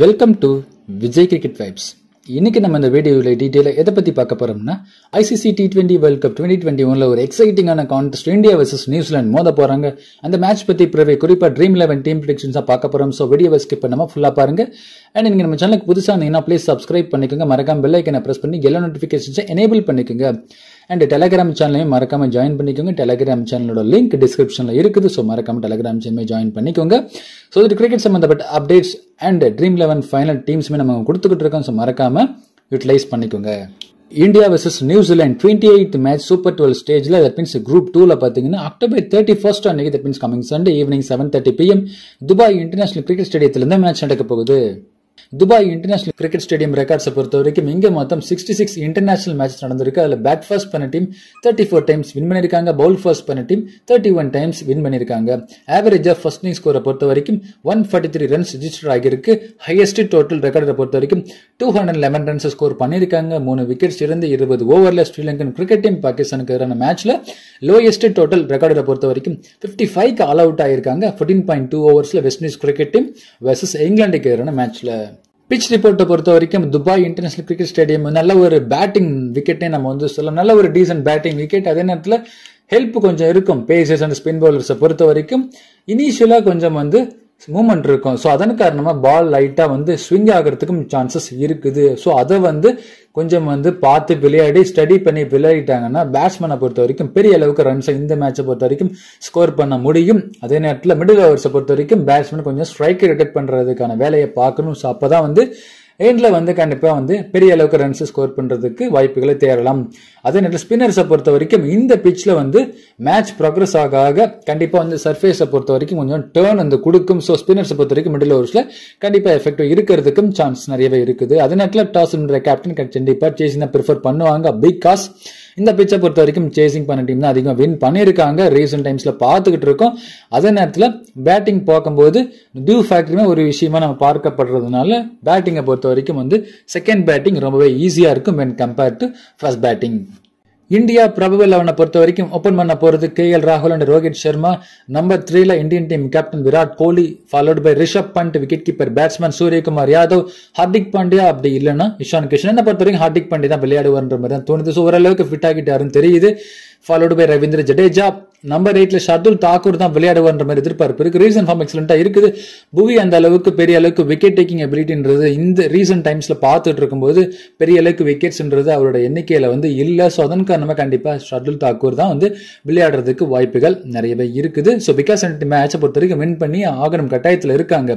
welcome to Vijay cricket vibes இன்னைக்கு நம்ம இந்த வீடியோவில் டீட்டெயிலாக எதை பற்றி பார்க்க போறோம்னா ICC T twenty world cup twenty twenty ஒன்ல ஒரு எக்ஸைட்டிங்கான கான்டெஸ்ட் இந்தியா வர்சஸ் நியூசிலாந்து மோத போகிறாங்க அந்த மேட்ச் பற்றி பிறவை குறிப்பாக ட்ரீம் லெவன் டீம் ப்ரிடிக்ஷன்ஸாக பார்க்க போகிறோம் ஸோ வீடியோ ஸ்கிப் பண்ணாமல் ஃபுல்லாக பாருங்க அண்ட் நீங்கள் நம்ம சேனலுக்கு புதுசாக இருந்தீங்கன்னா ப்ளீஸ் சப்ஸ்கிரைப் பண்ணிக்கோங்க மறக்காம பெல் ப்ரெஸ் பண்ணி எல்லா நோட்டிஃபிகேஷன்ஸை எனேபிள் பண்ணிக்கோங்க அண்ட் டெலகிராம் சேனலையும் மறக்காம ஜாயின் பண்ணிக்கோங்க டெலகிராம் சேனலோட லிங்க் டிஸ்கிரிப்ஷன்ல இருக்குது ஸோ மறக்காம டெலகிராம் சேனலுமே ஜாயின் பண்ணிக்கோங்க ஸோ இது கிரிக்கெட் சம்மந்தப்பட்ட updates and Dream Eleven final டீம்ஸுமே நம்ம கொடுத்துக்கிட்டு இருக்கோம் ஸோ மறக்காம யூட்டிலைஸ் பண்ணிக்கோங்க India versus New Zealand twenty eight match super twelve ஸ்டேஜில் தட் மீன்ஸ் குரூப் டூவில் பார்த்தீங்கன்னா அக்டோபர் தேர்ட்டி ஃபர்ஸ்ட் அன்னைக்கு that means coming Sunday evening seven thirty PM Dubai international cricket ஸ்டேடியத்தில் மேட்ச் நடக்க போகுது துபாய் இன்டர்நேஷனல் கிரிக்கெட் ஸ்டேடியம் ரெக்கார்ட்ஸை பொறுத்த வரைக்கும் இங்கே மொத்தம் சிக்ஸ்டி சிக்ஸ் இன்டர்நேஷனல் மேட்ச் நடந்திருக்கு அதில் பேட் ஃபர்ஸ்ட் பண்ண team thirty four times win பண்ணியிருக்காங்க பவுல் ஃபர்ஸ்ட் பண்ண team thirty one times win பண்ணியிருக்காங்க ஆஃப் ஃபர்ஸ்ட் இன்னிங் ஸ்கோரை பொறுத்த வரைக்கும் one forty three runs register ஆகியிருக்கு ஹையஸ்ட் டோட்டல் ரெக்கார்டை பொறுத்த வரைக்கும் two hundred eleven runs score பண்ணியிருக்காங்க மூணு விக்கெட்ஸ் இருந்து இருபது ஓவரில் ஸ்ரீலங்கன் கிரிக்கெட் டீம் பாகிஸ்தானுக்கு எதிரான மேட்ச்சில் லோயஸ்ட் டோட்டல் ரெக்கார்டை பொறுத்த வரைக்கும் ஃபிஃப்டி ஃபைவ்க்கு ஆல் அவுட் ஆகியிருக்காங்க ஃபோர்டீன் பாயிண்ட் டூ ஓவர்ஸில் West Indies cricket team versus இங்கிலாண்டுக்கு எதிரான மேட்ச்சில் பிச் ரிப்போர்ட்டை பொறுத்த வரைக்கும் துபாய் இன்டர்நேஷனல் கிரிக்கெட் ஸ்டேடியம் நல்ல ஒரு பேட்டிங் விக்கெட்டே நம்ம வந்து சொல்லலாம் நல்ல ஒரு டீசென்ட் பேட்டிங் விக்கெட் அதே நேரத்தில் ஹெல்ப் கொஞ்சம் இருக்கும் பேசஸ் அண்ட் ஸ்பின் பவுலர்ஸை பொறுத்த வரைக்கும் இனிஷியலாக கொஞ்சம் வந்து மூமெண்ட் இருக்கும் ஸோ அதன் காரணமாக பால் லைட்டாக வந்து ஸ்விங் ஆகிறதுக்கும் சான்சஸ் இருக்குது ஸோ அதை வந்து கொஞ்சம் வந்து பார்த்து விளையாடி ஸ்டடி பண்ணி விளையாடிட்டாங்கன்னா பேட்ஸ்மேனை பொறுத்த வரைக்கும் பெரிய அளவுக்கு ரன்ஸை இந்த மேட்சை பொறுத்த வரைக்கும் ஸ்கோர் பண்ண முடியும் அதே நேரத்தில் மிடில் ஓவர்ஸை பொறுத்த வரைக்கும் பேட்ஸ்மேன் கொஞ்சம் ஸ்ட்ரைக்கை ரிட்டெக்ட் பண்ணுறதுக்கான வேலையை பார்க்கணும் ஸோ அப்போ தான் வந்து எண்டில் வந்து கண்டிப்பாக வந்து பெரிய அளவுக்கு ரன்ஸ் ஸ்கோர் பண்ணுறதுக்கு வாய்ப்புகளை தேரலாம் அதே நேரத்தில் ஸ்பின்னர்ஸை பொறுத்த வரைக்கும் இந்த பிச்சில் வந்து மேட்ச் ப்ரோக்ரஸ் ஆக ஆக கண்டிப்பாக வந்து சர்ஃபேஸை பொறுத்த வரைக்கும் கொஞ்சம் டேர்ன் வந்து கொடுக்கும் ஸோ ஸ்பின்னர்ஸை பொறுத்த வரைக்கும் மிடில் ஓவர்ஸில் கண்டிப்பாக எஃபெக்டிவ் இருக்கிறதுக்கும் சான்ஸ் நிறையவே இருக்குது அதே நேரத்தில் டாஸ் கேப்டன் கண்டிப்பாக சேசிங் தான் ப்ரிஃபர் பண்ணுவாங்க பிகாஸ் இந்த பிச்சை பொறுத்த வரைக்கும் சேசிங் பண்ண டீம் தான் அதிகம் வின் பண்ணியிருக்காங்க ரீசெண்ட் டைம்ஸில் பார்த்துக்கிட்டு இருக்கோம் அதே நேரத்தில் பேட்டிங் பார்க்கும்போது டியூ ஃபேக்ட்ரிமே ஒரு விஷயமா நம்ம பார்க்கப்படுறதுனால பேட்டிங்கை பொறுத்த வரைக்கும் வந்து செகண்ட் பேட்டிங் ரொம்பவே ஈஸியாக இருக்கும் when compared to first batting India பிரபுவல் லெவனை பொறுத்த வரைக்கும் ஓப்பன் பண்ண போறது கே எல் ராகுல் அண்ட் ரோஹித் சர்மா நம்பர் த்ரீல Indian team captain Virat Kohli followed by Rishabh Pant wicket keeper batsman Suryakumar Yadav Hardik Pandya அப்படி இல்லைன்னா இஷான் கிஷன் என்ன பொறுத்த வரைக்கும் ஹார்திக் பாண்டியா தான் விளையாடுவார்ன்ற மாதிரி தான் தோணுது ஸோ ஓரளவுக்கு ஃபிட் ஆகிட்டாருன்னு தெரியுது followed by Ravindra Jadeja number எயிட்ல ஷர்துல் தாக்கூர் தான் விளையாடுவான்ற மாதிரி எதிர்பார்ப்பு இருக்கு ரீசன் ஃபார்ம் எக்ஸலண்டா இருக்குது புவி அந்த அளவுக்கு பெரிய அளவுக்கு விக்கெட் டேக்கிங் எபிலிட்டின்றது இந்த ரீசன்ட் டைம்ஸ்ல பார்த்துட்டு இருக்கும்போது பெரிய அளவுக்கு விக்கெட்ஸ்ன்றது அவரோட எண்ணிக்கையில வந்து இல்லை ஸோ அதன் காரணமாக கண்டிப்பா ஷர்துல் தாக்கூர் தான் வந்து விளையாடுறதுக்கு வாய்ப்புகள் நிறையவே இருக்குது ஸோ பிகாஸ் மேட்சை பொறுத்த வரைக்கும் வின் பண்ணி ஆகணும் கட்டாயத்தில் இருக்காங்க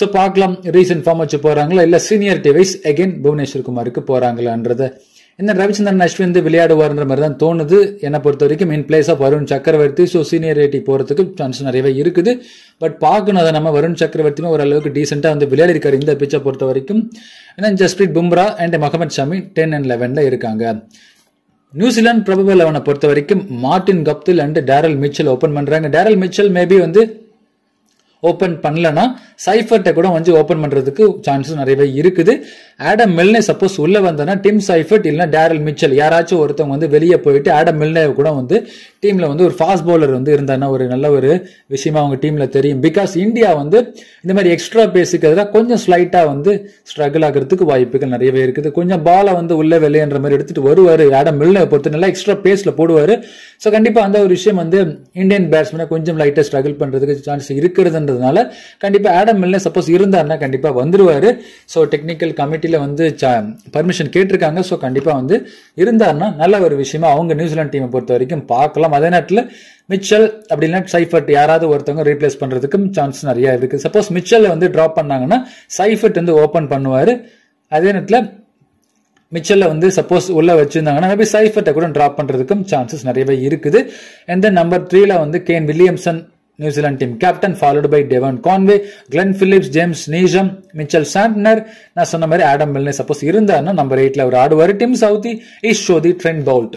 ஸோ பார்க்கலாம் ரீசன்ட் ஃபார்ம் வச்சு போகிறாங்களா இல்லை சீனியர் வைஸ் அகெயின் புவனேஸ்வர் குமாருக்கு போகிறாங்களான்றதை இந்த ரவிச்சந்திரன் அஸ்வின் வந்து விளையாடுவார்ன்ற மாதிரி தான் தோணுது என்னை பொறுத்த வரைக்கும் இன் பிளேஸ் ஆஃப் வருண் சக்கரவர்த்தி ஸோ சீனியரிட்டி போகிறதுக்கு சான்ஸ் நிறையவே இருக்குது பட் பார்க்கணும் அதை நம்ம வருண் சக்கரவர்த்தியுமே ஓரளவுக்கு டீசெண்டாக வந்து விளையாடிருக்காரு இந்த பிச்சை பொறுத்த வரைக்கும் ஏன்னா Jasprit Bumrah and Mohammed Shami ten and லெவனில் இருக்காங்க நியூசிலாந்து பிரபு அவனை பொறுத்த வரைக்கும் Martin Guptill and Daryl Mitchell open பண்ணுறாங்க டேரல் மிச்சல் மேபி வந்து ஓப்பன் பண்ணலன்னா சைஃபர்ட்டை கூட வந்து ஓப்பன் பண்ணுறதுக்கு சான்சஸ் நிறையவே இருக்குது ஆடம் மில்னே சப்போஸ் உள்ள வந்தோன்னா டிம் சைஃபர்ட் இல்ல டேரல் மிச்சல் யாராச்சும் ஒருத்தவங்க வந்து வெளியே போயிட்டு ஆடம் மில்னே கூட வந்து டீம்ல வந்து ஒரு ஃபாஸ்ட் பவுலர் வந்து இருந்தானா ஒரு நல்ல ஒரு விஷயமா அவங்க டீம்ல தெரியும் பிகாஸ் இந்தியா வந்து இந்த மாதிரி எக்ஸ்ட்ரா பேஸுக்கு எதிராக கொஞ்சம் ஸ்லைட்டா வந்து ஸ்ட்ரகிள் ஆகிறதுக்கு வாய்ப்புகள் நிறையவே இருக்குது கொஞ்சம் பாலை வந்து உள்ள வெளியேன்ற மாதிரி எடுத்துட்டு வருவார் ஆடம் மில்னே பொறுத்து நல்லா எக்ஸ்ட்ரா பேஸ்ல போடுவார் ஸோ கண்டிப்பா அந்த ஒரு விஷயம் வந்து இந்தியன் பேட்ஸ்மேனை கொஞ்சம் லைட்டா ஸ்ட்ரகிள் பண்றதுக்கு சான்ஸ் இருக்கிறதுன்றதுனால கண்டிப்பா ஆடம் மில்னே சப்போஸ் இருந்தாருன்னா கண்டிப்பா வந்துருவாரு ஸோ டெக்னிக்கல் கமிட்டி போட்டியில் வந்து பர்மிஷன் கேட்டிருக்காங்க ஸோ கண்டிப்பாக வந்து இருந்தார்னா நல்ல ஒரு விஷயமா அவங்க நியூசிலாந்து டீமை பொறுத்த வரைக்கும் பார்க்கலாம் அதே நேரத்தில் மிச்சல் அப்படின்னா சைஃபர்ட் யாராவது ஒருத்தவங்க ரீப்ளேஸ் பண்றதுக்கும் சான்ஸ் நிறையா இருக்குது சப்போஸ் மிச்சல் வந்து ட்ராப் பண்ணாங்கன்னா சைஃபர்ட் வந்து ஓப்பன் பண்ணுவார் அதே நேரத்தில் மிச்சல்ல வந்து சப்போஸ் உள்ள வச்சிருந்தாங்கன்னா மேபி சைஃபர்ட்டை கூட ட்ராப் பண்ணுறதுக்கும் சான்சஸ் நிறையவே இருக்குது அண்ட் தென் நம்பர் த்ரீல வந்து Kane Williamson New Zealand team captain followed by Devon Conway Glenn Phillips James Neesham Mitchell Santner நான் சொன்ன மாதிரி ஆடம் மில்னே சப்போஸ் இருந்தார்னா நம்பர் எயிட்ல அவர் ஆடுவார் Tim Southee is show the Trent Boult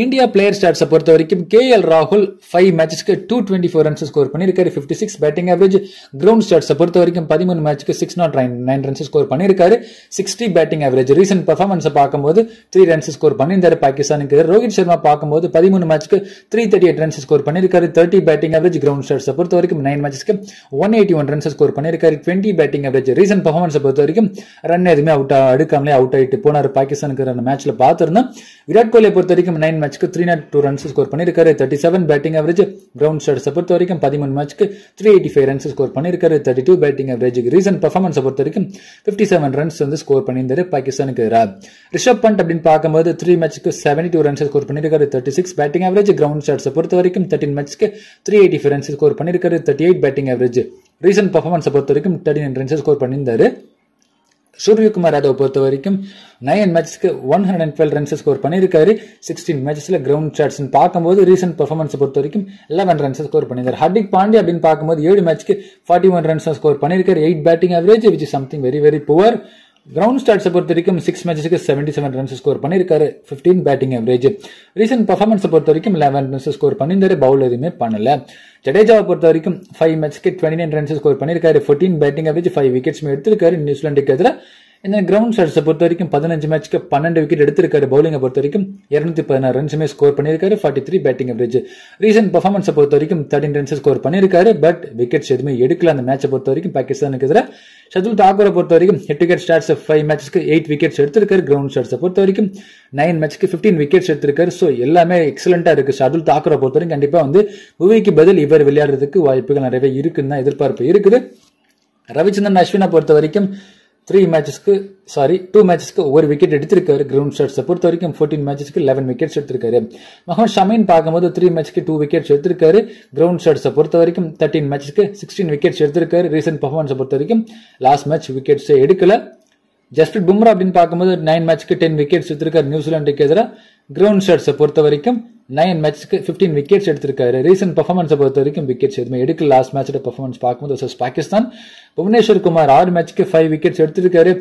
India player ஸ்டாட்ஸை பொறுத்த வரைக்கும் கே எல் ராகுல் ஃபைவ் மேட்ச்க்கு two twenty four runs score பண்ணியிருக்காரு fifty six batting average ground ஸ்டாட்ஸை பொறுத்த வரைக்கும் பதிமூணு மேட்ச்க்கு six not nine nine runs score பண்ணியிருக்காரு சிக்ஸ்டி பேட்டிங் ஆவரேஜ் ரீசெண்ட் பர்ஃபார்மன்ஸை பார்க்கும்போது த்ரீ ரன்ஸ் ஸ்கோர் பண்ணியிருந்தாரு பாகிஸ்தானுக்கு ரோஹித் சர்மா பார்க்கும்போது பதிமூணு மேட்ச்க்கு three thirty eight runs score பண்ணியிருக்காரு தேர்ட்டி பேட்டிங் ஆவரேஜ் கிரவுண்ட் ஸ்டாட்ஸை பொறுத்த வரைக்கும் நைன் மேட்ச்க்கு one eighty one runs score பண்ணியிருக்காரு டுவெண்ட்டி பேட்டிங் ஆவரேஜ் ரீசெண்ட் பர்ஃபார்மன்ஸை பொறுத்த வரைக்கும் ரன் எதுவுமே அவுட் எடுக்காமலே அவுட் ஆகிட்டு போனார் பாகிஸ்தானுக்கு அந்த மேட்ச்சில் பார்த்துருந்தோம் விராட் கோலியை பொறுத்த வரைக்கும் நைன் மேட்ச்க்கு three not two runs score பண்ணியிருக்காரு thirty seven batting average ground ஸ்டார்ஸை பொறுத்த வரைக்கும் பதிமூணு மேட்ச்க்கு three eighty five runs score பண்ணியிருக்காரு தேர்ட்டி டூ பேட்டிங் அவரேஜுக்கு ரீசன் பர்ஃபார்மன்ஸை பொறுத்த வரைக்கும் ஃபிஃப்டி செவன் ரன்ஸ் வந்து ஸ்கோர் பண்ணியிருந்தாரு பாகிஸ்தானுக்கு ரிஷப் பண்ட் அப்படின்னு பார்க்கும்போது த்ரீ மேட்ச்க்கு செவன்டி டூ ரன்ஸ் ஸ்கோர் பண்ணியிருக்காரு thirty six batting average ground ஸ்டார்ஸை பொறுத்த வரைக்கும் தேர்ட்டின் மேட்ச்க்கு three eighty five runs score பண்ணியிருக்காரு thirty eight batting average recent பர்ஃபார்மன்ஸை பொறுத்த வரைக்கும் தேர்ட்டி நைன் ரன்ஸ் ஸ்கோர் பண்ணியிருந்தாரு சூரியகுமார் யாதவ் பொறுத்த வரைக்கும் நயன் மேட்ச்க்கு one hundred and twelve runs score பண்ணியிருக்காரு சிக்ஸ்டீன் மேட்ச்ல கிரவுண்ட் ஷாட்ஸ்னு பார்க்கும்போது ரீசெண்ட் பர்ஃபார்மன்ஸ் பொறுத்த வரைக்கும் லெவன் ரன்ஸ் ஸ்கோர் பண்ணியிருக்காரு ஹர்திக் பாண்டி அப்படின்னு பார்க்கும்போது ஏழு மேட்ச்க்கு ஃபார்ட்டி ஒன் ரன்ஸ் ஸ்கோர் பண்ணியிருக்காரு eight batting average which is something very very poor ground ஸ்டார்ட்ஸை பொறுத்த வரைக்கும் சிக்ஸ் மேட்சஸ்க்கு செவன்டி செவன் ரன்ஸ் ஸ்கோர் பண்ணியிருக்காரு ஃபிஃப்டீன் பேட்டிங் அவரேஜ் ரீசென்ட் பர்ஃபார்மன்ஸை பொறுத்த வரைக்கும் லெவன் ரன்ஸ் ஸ்கோர் பண்ணியிருந்தாரு பவுல் எதுவுமே பண்ணல ஜடேஜாவை பொறுத்த வரைக்கும் ஃபைவ் மேட்ச்க்கு டுவெண்ட்டி நைன் ரன்ஸ் ஸ்கோர் பண்ணியிருக்காரு fourteen batting average five wickets எடுத்திருக்காரு நியூசிலாண்டுக்கு எதிராக இந்த கிரவுண்ட் ஷாட்ஸை பொறுத்த வரைக்கும் பதினஞ்சு மேட்ச்க்கு பன்னெண்டு விக்கெட் எடுத்திருக்காரு பவுலிங்கை பொறுத்த வரைக்கும் இரநூத்தி பதினாறு ரன்ஸுமே ஸ்கோர் பண்ணியிருக்காரு forty three batting average recent பர்ஃபார்மன்ஸை பொறுத்த வரைக்கும் தேர்ட்டின் ரன்ஸ் ஸ்கோர் பண்ணியிருக்காரு பட் விக்கெட்ஸ் எதுவுமே எடுக்கல அந்த மேட்சை பொறுத்த வரைக்கும் பாகிஸ்தானுக்கு எதிராக ஷதுல் தாக்கூரை பொறுத்த வரைக்கும் எட்டு விக்கெட் ஸ்டார்ட்ஸ் ஃபைவ் மேட்ச்க்கு எயிட் விக்கெட்ஸ் எடுத்திருக்காரு கிரவுண்ட் ஷாட்ஸை பொறுத்த வரைக்கும் நைன் மேட்ச்க்கு ஃபிஃப்டீன் விக்கெட்ஸ் எடுத்திருக்காரு ஸோ எல்லாமே எக்ஸலென்ட்டாக இருக்கு ஷதுல் தாக்கூரை பொறுத்த வரைக்கும் கண்டிப்பாக வந்து புவிக்கு பதில் இவர் விளையாடுறதுக்கு வாய்ப்புகள் நிறையவே இருக்குன்னு தான் எதிர்பார்ப்பு இருக்குது ரவிச்சந்திரன் அஸ்வினை பொறுத்த வரைக்கும் த்ரீ மேட்சஸ்க்கு சாரி டூ மேட்சஸ்க்கு ஒரு விக்கெட் எடுத்திருக்காரு கிரவுண்ட் ஷாட்ஸை பொறுத்த வரைக்கும் ஃபோர்டீன் மேட்சஸ்க்கு லெவன் விக்கெட்ஸ் எடுத்திருக்காரு மொஹமத் ஷமீன் பார்க்கும்போது த்ரீ மேட்ச்க்கு டூ விக்கெட்ஸ் எடுத்திருக்காரு கிரவுண்ட் ஷாட்ஸை பொறுத்த வரைக்கும் தேர்ட்டின் மேட்சஸ்க்கு சிக்ஸ்டீன் விக்கெட்ஸ் எடுத்திருக்காரு ரீசெண்ட் பர்ஃபார்மன்ஸை பொறுத்த வரைக்கும் லாஸ்ட் மேட்ச் விக்கெட்ஸே எடுக்கல ஜஸ்ட் பும்ரா அப்படின்னு பார்க்கும்போது நைன் மேட்ச்க்கு டென் விக்கெட்ஸ் எடுத்திருக்காரு நியூசிலாண்டுக்கு எதிராக கிரவுண்ட் ஷாட்ஸை பொறுத்த வரைக்கும் நைன் மேட்ச்க்கு ஃபிஃப்டீன் விக்கெட்ஸ் எடுத்திருக்காரு ரீசெண்ட் பர்ஃபார்மன்ஸை பொறுத்த வரைக்கும் விக்கெட்ஸ் எதுவுமே எடுக்கல லாஸ்ட் மேட்சோட பர்ஃபார்மன்ஸ் பார்க்கும்போது வர்சஸ் பாகிஸ்தான் புவனேஸ்வர் குமார் ஆறு மேட்ச்க்கு ஃபைவ் விக்கெட்ஸ் எடுத்திருக்காரு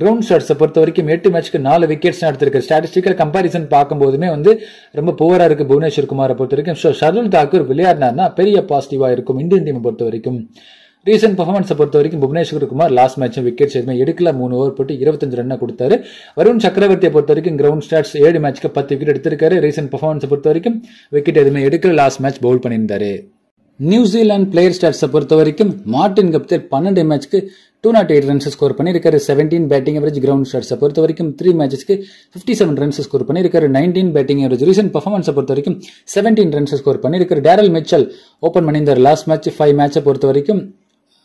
கிரவுண்ட் ஷாட்ஸை பொறுத்த வரைக்கும் எட்டு மேட்ச்க்கு நாலு விக்கெட்ஸ் எடுத்திருக்காரு ஸ்டாட்டிஸ்டிக்கல் கம்பாரிசன் பார்க்கும்போதுமே வந்து ரொம்ப புவராக இருக்கு புவனேஸ்வர் குமாரை பொறுத்த வரைக்கும் ஸோ ஷர்துல் தாக்கூர் விளையாடினார்னா பெரிய பாசிட்டிவாக இருக்கும் இந்தியன் டீமை பொறுத்த வரைக்கும் ரீசெண்ட் பர்ஃபார்மன்ஸை பொறுத்த வரைக்கும் புவனேஸ்வர் குமார் லாஸ்ட் மேட்சும் விக்கெட் எதுவுமே எடுக்கல மூணு ஓவர் போட்டு இருபத்தஞ்சு ரன்னை கொடுத்தாரு வருண் சக்கரவர்த்தியை பொறுத்த வரைக்கும் கிரவுண்ட் ஸ்டாட்ஸ் ஏழு மேட்ச்க்கு பத்து விக்கெட் எடுத்திருக்காரு ரீசெண்ட் பர்ஃபார்மன்ஸை பொறுத்த வரைக்கும் விக்கெட் எதுவுமே எடுக்கல லாஸ்ட் மேட்ச் பவுல் பண்ணியிருந்தாரு நியூசிலாந்து பிளேயர் ஸ்டாட்ஸை பொறுத்த வரைக்கும் மார்டின் கப்தர் பன்னெண்டு மேட்ச்க்கு two not eight runs score பண்ணியிருக்காரு செவன்டீன் பேட்டிங் அவரேஜ் கிரவுண்ட் ஷாட்ஸை பொறுத்த வரைக்கும் த்ரீ மேட்சஸ்க்கு ஃபிஃப்டி செவன் ரன்ஸ் ஸ்கோர் பண்ணியிருக்காரு நைன்டீன் பேட்டிங் அவரேஜ் ரீசென்ட் பர்ஃபார்மன்ஸை பொறுத்த வரைக்கும் செவன்டீன் ரன்ஸ் ஸ்கோர் பண்ணியிருக்காரு டேரல் மிச்சல் ஓப்பன் பண்ணியிருந்தார் லாஸ்ட் மேட்ச் ஃபைவ் மேட்சை பொறுத்த வரைக்கும்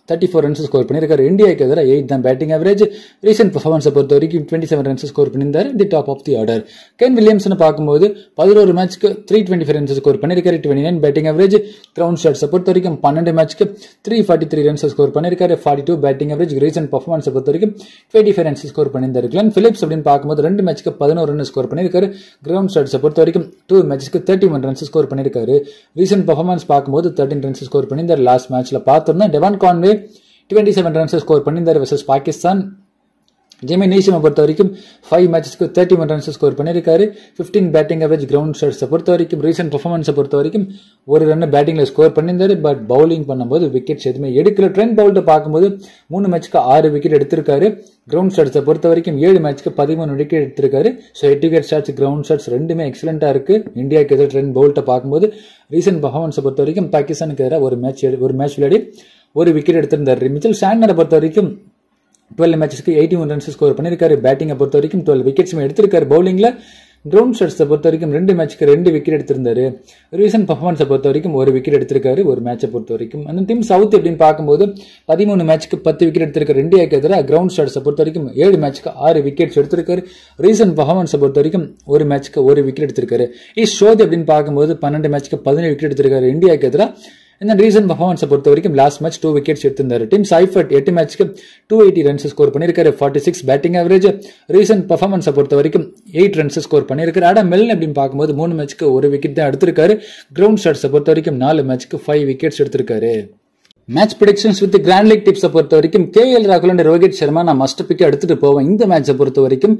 தேர்ட்டி ஃபோர் ரன்ஸ் ஸ்கோர் பண்ணியிருக்காரு இந்தியாவுக்கு எதிராக எயிட் தான் பேட்டிங் ஆவரேஜ் ரீசெண்ட் பர்ஃபார்மன்ஸை பொறுத்த வரைக்கும் டுவெண்ட்டி செவன் ரன்ஸ் ஸ்கோர் பண்ணியிருந்தார் the top of the order Kane வில்லியம்ஸ்னு பார்க்கும்போது பதினோரு மேட்ச்க்கு three twenty five runs score பண்ணியிருக்காரு twenty nine batting average ground ஷாட்ஸை பொறுத்த வரைக்கும் பன்னெண்டு மேட்ச்க்கு three forty three runs score பண்ணியிருக்காரு forty two batting average recent பர்ஃபார்மன்ஸை பொறுத்த வரைக்கும் டுவெண்ட்டி ஃபைவ் ரன்ஸ் ஸ்கோர் பண்ணியிருந்தார் கிளன் ஃபிலிப்ஸ் அப்படின்னு பார்க்கும்போது ரெண்டு மேட்ச்க்கு பதினோரு ரன் ஸ்கோர் பண்ணியிருக்காரு கிரவுண்ட் ஷாட்ஸை பொறுத்த வரைக்கும் டூ மேட்ச்க்கு தேர்ட்டி ஒன் ரன்ஸ் ஸ்கோர் பண்ணியிருக்காரு ரீசெண்ட் பர்ஃபார்மன்ஸ் பார்க்கும்போது தேர்ட்டின் ரன்ஸ் ஸ்கோர் பண்ணியிருந்தார் லாஸ்ட் மேட்ச்சில் பார்த்தோம்னா டெவான் கான்வே டுவெண்ட்டி செவன் ரன்ஸை ஸ்கோர் பண்ணியிருந்தார் வெர்சஸ் பாகிஸ்தான் ஜெமி நீசிமை பொறுத்த வரைக்கும் ஃபைவ் மேட்சஸ்க்கு தேர்ட்டி ஒன் ரன்ஸ் ஸ்கோர் பண்ணியிருக்காரு ஃபிஃப்டீன் பேட்டிங் அவரேஜ் கிரவுண்ட் ஷர்ட்ஸை பொறுத்த வரைக்கும் ரீசெண்ட் பர்ஃபார்மன்ஸை பொறுத்த வரைக்கும் ஒரு ரன் பேட்டிங்கில் ஸ்கோர் பண்ணியிருந்தாரு பட் பவுலிங் பண்ணும்போது விக்கெட்ஸ் எதுவுமே எடுக்கல ட்ரெண்ட் பவுல்ட்டை பார்க்கும்போது மூணு மேட்ச்க்கு ஆறு விக்கெட் எடுத்திருக்காரு கிரவுண்ட் ஷர்ட்ஸை பொறுத்த வரைக்கும் ஏழு மேட்ச்க்கு பதிமூணு விக்கெட் எடுத்திருக்காரு ஸோ எட்டு விக்கெட் கிரவுண்ட் ஷர்ட்ஸ் ரெண்டுமே எக்ஸலண்ட்டாக இருக்குது இந்தியாவுக்கு எதிராக ட்ரெண்ட் பவுல்ட்டை பார்க்கும்போது ரீசெண்ட் பர்ஃபார்மன்ஸை பொறுத்த வரைக்கும் பாகிஸ்தானுக்கு எதிராக ஒரு மேட்ச் ஒரு மேட்ச் விளையாடி ஒரு விக்கெட் எடுத்திருந்தார் மிச்சல் சாண்டரை பொறுத்த வரைக்கும் டுவெல் மேட்சஸ்க்கு எயிட்டி ஒன் ரன்ஸ் ஸ்கோர் பண்ணியிருக்காரு பேட்டிங்கை பொறுத்த வரைக்கும் டுவெல் விக்கெட்ஸுமே எடுத்திருக்காரு பவுலிங்கில் கிரவுண்ட் ஷாட்ஸை பொறுத்த வரைக்கும் ரெண்டு மேட்ச்க்கு ரெண்டு விக்கெட் எடுத்திருந்தாரு ரீசன்ட் பர்ஃபார்மன்ஸை பொறுத்த வரைக்கும் ஒரு விக்கெட் எடுத்திருக்காரு ஒரு மேட்சை பொறுத்த வரைக்கும் அந்த டீம் சவுத் எப்படின்னு பார்க்கும்போது பதிமூணு மேட்ச்க்கு பத்து விக்கெட் எடுத்திருக்காரு ரெண்டு ஏக்கு எதிராக கிரவுண்ட் ஷாட்ஸை பொறுத்த வரைக்கும் ஏழு மேட்ச்க்கு ஆறு விக்கெட்ஸ் எடுத்திருக்காரு ரீசன்ட் பர்ஃபார்மன்ஸை பொறுத்த வரைக்கும் ஒரு மேட்ச்க்கு ஒரு விக்கெட் எடுத்திருக்காரு இஸ் ஷோத் அப்படின்னு பார்க்கும்போது பன்னெண்டு மேட்ச்க்கு பதினேழு விக்கெட் எடுத்திருக்காரு இந்தியாவுக்கு எதிராக இந்த ரீசன் பர்ஃபார்மன்ஸை பொறுத்த வரைக்கும் லாஸ்ட் மேட்ச் டூ விக்கெட்ஸ் எடுத்திருந்தார் டீம் சைஃபர்ட் எட்டு மேட்ச்க்கு டூ எயிட்டி ரன்ஸ் ஸ்கோர் பண்ணியிருக்காரு forty six batting average recent பர்ஃபார்மன்ஸை பொறுத்த வரைக்கும் எயிட் ரன்ஸ் ஸ்கோர் பண்ணியிருக்காரு அட மெல்லன் அப்படின்னு பார்க்கும்போது மூணு மேட்ச்க்கு ஒரு விக்கெட் தான் எடுத்திருக்காரு கிரவுண்ட் ஷாட்ஸை பொறுத்த வரைக்கும் நாலு மேட்ச்க்கு ஃபைவ் விக்கெட்ஸ் எடுத்திருக்காரு match predictions with Grand League டிப்ஸை பொறுத்த வரைக்கும் கே எல் ராகுல் அண்ட் ரோஹித் சர்மா நான் மஸ்ட் பிக்கை எடுத்துகிட்டு போவேன் இந்த மேட்சை பொறுத்த வரைக்கும்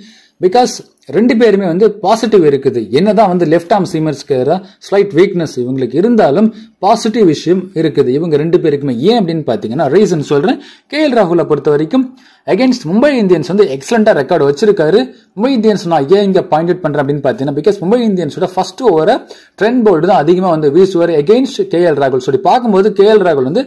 பிகாஸ் ரெண்டு பேருமே வந்து பாசிட்டிவ் இருக்குது என்னதான் வந்து லெஃப்ட் ஆர்ம் சீமர்ஸ்க்கு ஸ்லைட் வீக்னஸ் இவங்களுக்கு இருந்தாலும் பாசிட்டிவ் விஷயம் இருக்குது இவங்க ரெண்டு பேருக்குமே ஏன் அப்படின்னு பார்த்தீங்கன்னா ரீசன் சொல்கிறேன் கே எல் ராகுலை பொறுத்த வரைக்கும் அகேன்ஸ்ட் மும்பை இந்தியன்ஸ் வந்து எக்ஸலண்டாக ரெக்கார்டு வச்சிருக்காரு மும்பை இந்தியன்ஸ் நான் ஏன் இங்கே பாயிண்ட் அவுட் பண்ணுறேன் அப்படின்னு பார்த்தீங்கன்னா பிகாஸ் மும்பை இந்தியன்ஸோட ஃபர்ஸ்ட் ஓவரை ட்ரெண்ட் போல்டு தான் அதிகமாக வந்து வீசுவார் எகெயின்ஸ்ட் கே எல் ராகுல் சொல்லி பார்க்கும்போது கே எல் ராகுல் வந்து